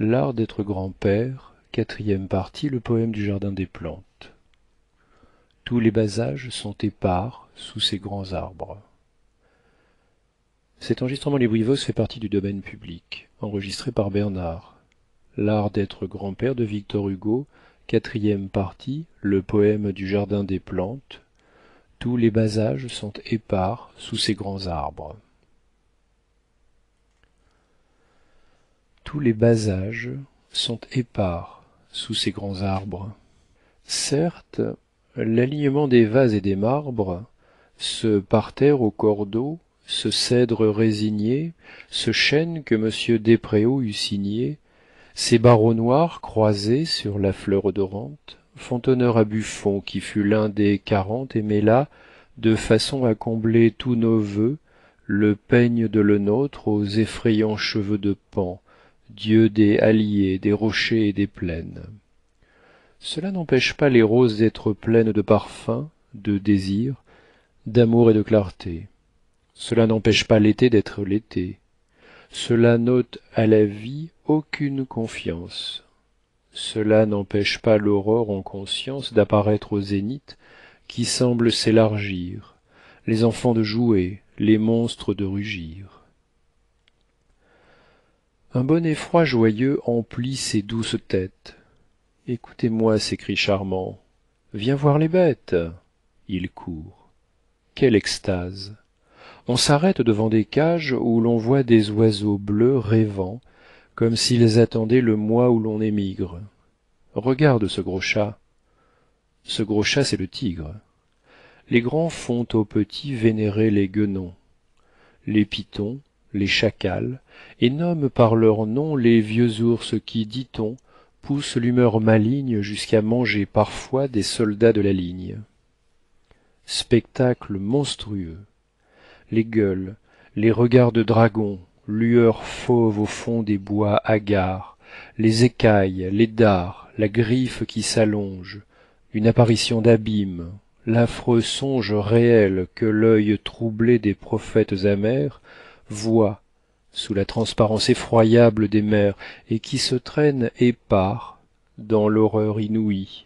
L'art d'être grand-père, quatrième partie, le poème du jardin des plantes. Tous les basages sont épars sous ces grands arbres. Cet enregistrement LibriVos fait partie du domaine public, enregistré par Bernard. L'art d'être grand-père de Victor Hugo, quatrième partie, le poème du jardin des plantes. Tous les basages sont épars sous ces grands arbres. tous les bas âges sont épars sous ces grands arbres certes l'alignement des vases et des marbres ce parterre au cordeau ce cèdre résigné ce chêne que m despréaux eut signé ces barreaux noirs croisés sur la fleur odorante font honneur à buffon qui fut l'un des quarante et mêla de façon à combler tous nos vœux, le peigne de lenôtre aux effrayants cheveux de pan dieu des alliés, des rochers et des plaines cela n'empêche pas les roses d'être pleines de parfums de désirs d'amour et de clarté cela n'empêche pas l'été d'être l'été cela n'ôte à la vie aucune confiance cela n'empêche pas l'aurore en conscience d'apparaître au zénith qui semble s'élargir les enfants de jouer les monstres de rugir un bon effroi joyeux emplit ses douces têtes écoutez-moi s'écrit charmant. « viens voir les bêtes Il court. quelle extase on s'arrête devant des cages où l'on voit des oiseaux bleus rêvant comme s'ils attendaient le mois où l'on émigre regarde ce gros chat ce gros chat c'est le tigre les grands font aux petits vénérer les guenons les pitons les chacals et nomme par leur nom les vieux ours qui dit-on poussent l'humeur maligne jusqu'à manger parfois des soldats de la ligne spectacle monstrueux les gueules les regards de dragon lueurs fauves au fond des bois hagards les écailles les dards la griffe qui s'allonge une apparition d'abîme l'affreux songe réel que l'œil troublé des prophètes amers Voix, sous la transparence effroyable des mers et qui se traîne épars dans l'horreur inouïe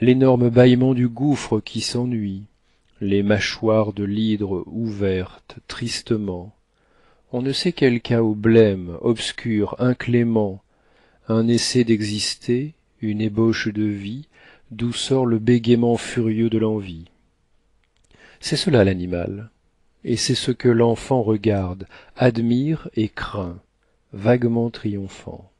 l'énorme bâillement du gouffre qui s'ennuie les mâchoires de l'hydre ouvertes tristement on ne sait quel chaos blême obscur inclément un essai d'exister une ébauche de vie d'où sort le bégaiement furieux de l'envie c'est cela l'animal et c'est ce que l'enfant regarde admire et craint vaguement triomphant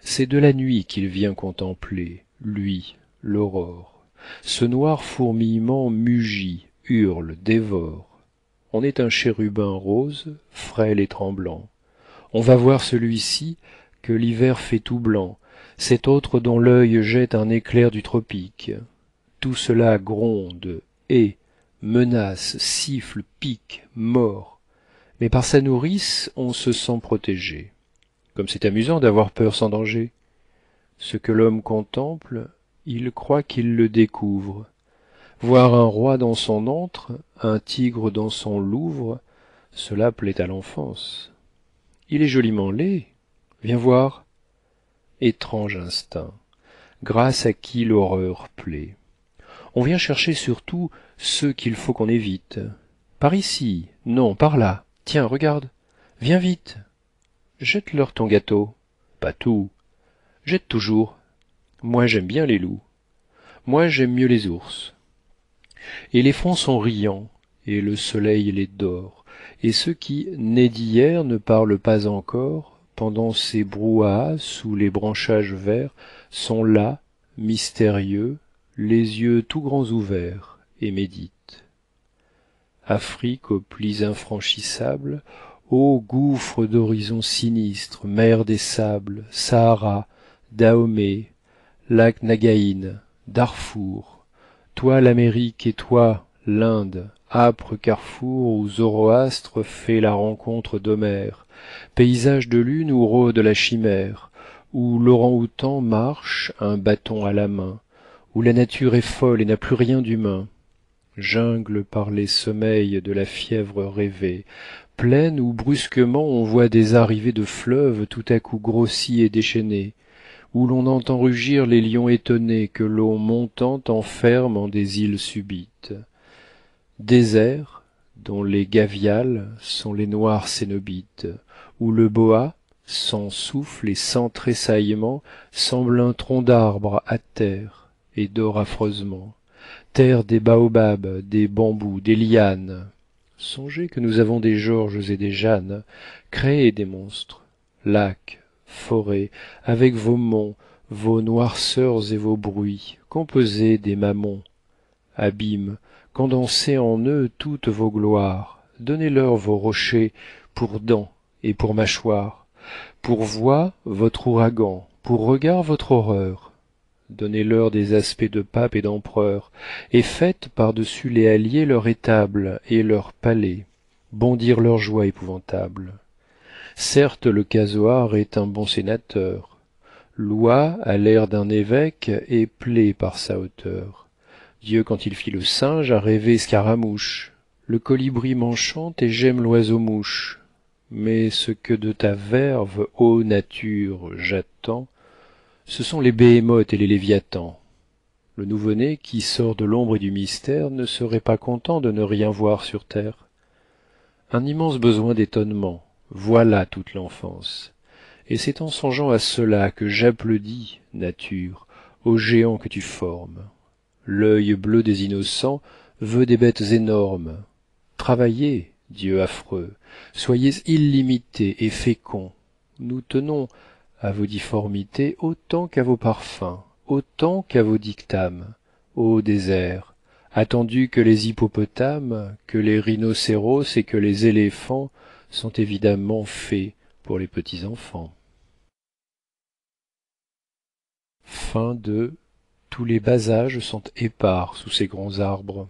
c'est de la nuit qu'il vient contempler lui l'aurore ce noir fourmillement mugit hurle dévore on est un chérubin rose frêle et tremblant on va voir celui-ci que l'hiver fait tout blanc cet autre dont l'œil jette un éclair du tropique tout cela gronde menace siffle pique mort, mais par sa nourrice on se sent protégé comme c'est amusant d'avoir peur sans danger ce que l'homme contemple il croit qu'il le découvre voir un roi dans son antre un tigre dans son louvre cela plaît à l'enfance il est joliment laid viens voir étrange instinct grâce à qui l'horreur plaît on vient chercher surtout ceux qu'il faut qu'on évite par ici non par là tiens regarde viens vite jette leur ton gâteau pas tout jette toujours moi j'aime bien les loups moi j'aime mieux les ours et les fronts sont riants et le soleil les dore et ceux qui nés d'hier ne parlent pas encore pendant ces brouhahas sous les branchages verts sont là mystérieux les yeux tout grands ouverts et médite afrique aux plis infranchissables ô gouffre d'horizons sinistres mer des sables sahara dahomey lac nagaïn darfour toi l'amérique et toi l'inde âpre carrefour où zoroastre fait la rencontre d'homère paysage de lune où rôde la chimère où Laurent outan marche un bâton à la main où la nature est folle et n'a plus rien d'humain jungle par les sommeils de la fièvre rêvée plaine où brusquement on voit des arrivées de fleuves tout à coup grossis et déchaînés où l'on entend rugir les lions étonnés que l'eau montante enferme en des îles subites désert dont les gaviales sont les noirs cénobites où le boa sans souffle et sans tressaillement semble un tronc d'arbre à terre et dort affreusement terre des baobabs des bambous des lianes songez que nous avons des georges et des jeannes créez des monstres lacs forêts avec vos monts vos noirceurs et vos bruits composez des mammons abîmes condensez en eux toutes vos gloires donnez-leur vos rochers pour dents et pour mâchoires pour voix votre ouragan pour regard votre horreur donnez-leur des aspects de pape et d'empereur, et faites par-dessus les alliés leur étable et leur palais bondir leur joie épouvantable certes le casoar est un bon sénateur Loi, à l'air d'un évêque et plaît par sa hauteur dieu quand il fit le singe a rêvé scaramouche le colibri m'enchante et j'aime loiseau mouche mais ce que de ta verve ô nature j'attends ce sont les béhémoths et les léviathans le nouveau-né qui sort de l'ombre et du mystère ne serait pas content de ne rien voir sur terre un immense besoin d'étonnement voilà toute l'enfance et c'est en songeant à cela que j'applaudis nature aux géants que tu formes L'œil bleu des innocents veut des bêtes énormes travaillez dieu affreux soyez illimités et féconds nous tenons à vos difformités autant qu'à vos parfums autant qu'à vos dictames ô désert, attendu que les hippopotames que les rhinocéros et que les éléphants sont évidemment faits pour les petits enfants tous les bas âges sont épars sous ces grands arbres